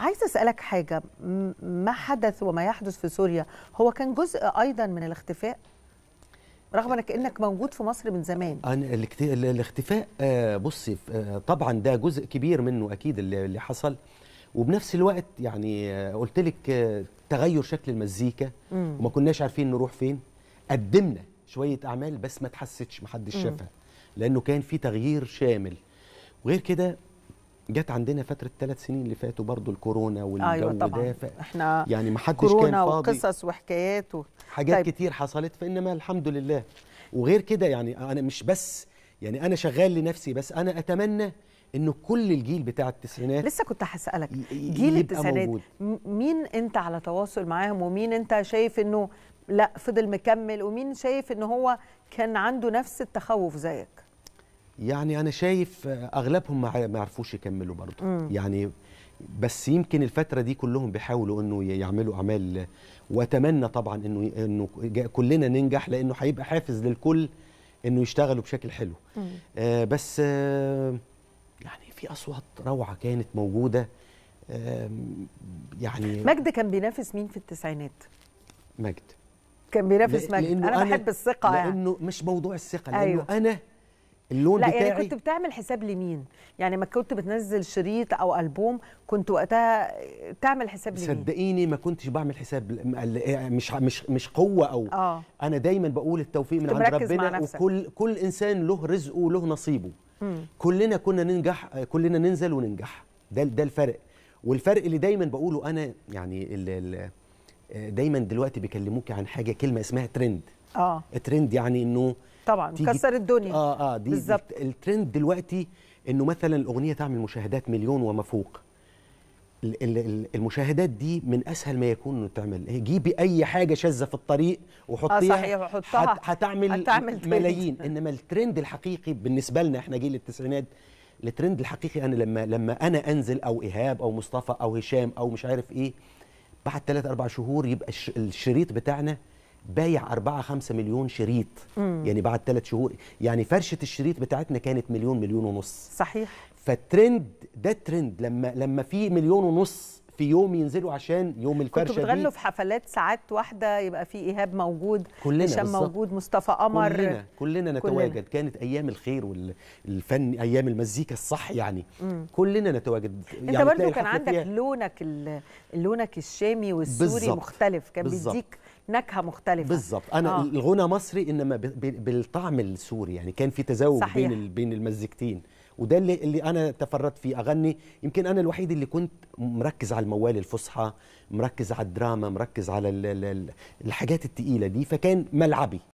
عايزه اسالك حاجه ما حدث وما يحدث في سوريا هو كان جزء ايضا من الاختفاء رغم انك انك موجود في مصر من زمان أنا الاختفاء آه، بصي آه، طبعا ده جزء كبير منه اكيد اللي حصل وبنفس الوقت يعني آه، قلت لك تغير شكل المزيكا وما كناش عارفين نروح فين قدمنا شويه اعمال بس ما اتحستش ما حدش شافها لانه كان في تغيير شامل وغير كده جت عندنا فتره ثلاث سنين اللي فاتوا برضو الكورونا والجو أيوة طبعاً. ده ف... احنا يعني ما حدش كان فاضي وقصص وحكايات و... حاجات طيب. كتير حصلت فانما الحمد لله وغير كده يعني انا مش بس يعني انا شغال لنفسي بس انا اتمنى انه كل الجيل بتاع التسعينات لسه كنت هسالك جيل التسعينات موجود. مين انت على تواصل معاهم ومين انت شايف انه لا فضل مكمل ومين شايف ان هو كان عنده نفس التخوف زيك يعني انا شايف اغلبهم ما عرفوش يكملوا برضه يعني بس يمكن الفتره دي كلهم بيحاولوا انه يعملوا اعمال واتمنى طبعا انه انه كلنا ننجح لانه هيبقى حافز للكل انه يشتغلوا بشكل حلو آه بس آه يعني في اصوات روعه كانت موجوده آه يعني مجد كان بينافس مين في التسعينات مجد كان بينافس مجد انا بحب الثقه لأنه يعني لانه مش موضوع الثقه لانه أيوه. انا اللون لا يعني بتاعي يعني كنت بتعمل حساب لمين يعني ما كنت بتنزل شريط او البوم كنت وقتها تعمل حساب لمين صدقيني ما كنتش بعمل حساب آه، مش مش مش قوه او آه. انا دايما بقول التوفيق من عند ربنا وكل كل انسان له رزقه وله نصيبه مم. كلنا كنا ننجح كلنا ننزل وننجح ده ده الفرق والفرق اللي دايما بقوله انا يعني ال ال آه، دايما دلوقتي بيكلموك عن حاجه كلمه اسمها ترند اه ترند يعني انه طبعا كسر الدنيا اه اه دي بالظبط الترند دلوقتي انه مثلا الاغنيه تعمل مشاهدات مليون وما فوق المشاهدات دي من اسهل ما يكون انه تعمل جيبي اي حاجه شاذه في الطريق وحطيها آه صحيح حطها هتعمل, هتعمل ملايين انما الترند الحقيقي بالنسبه لنا احنا جيل التسعينات الترند الحقيقي انا لما لما انا انزل او ايهاب او مصطفى او هشام او مش عارف ايه بعد ثلاث اربع شهور يبقى الشريط بتاعنا بايع 4 5 مليون شريط مم. يعني بعد ثلاث شهور يعني فرشه الشريط بتاعتنا كانت مليون مليون ونص صحيح فالترند ده ترند لما لما في مليون ونص في يوم ينزلوا عشان يوم الفرشه كنتوا بتغنوا في حفلات ساعات واحده يبقى في ايهاب موجود كلنا هشام موجود مصطفى قمر كلنا كلنا نتواجد كلنا. كانت ايام الخير والفن ايام المزيكا الصح يعني مم. كلنا نتواجد انت يعني برضو كان عندك فيها. لونك لونك الشامي والسوري بالزبط. مختلف كان بالزبط. بيديك نكهه مختلفه بالظبط انا آه. الغنى مصري انما بالطعم السوري يعني كان في تزاوج بين بين المزيكتين وده اللي, اللي انا تفردت فيه اغني يمكن انا الوحيد اللي كنت مركز على الموال الفصحى مركز على الدراما مركز على الحاجات التقيله دي فكان ملعبي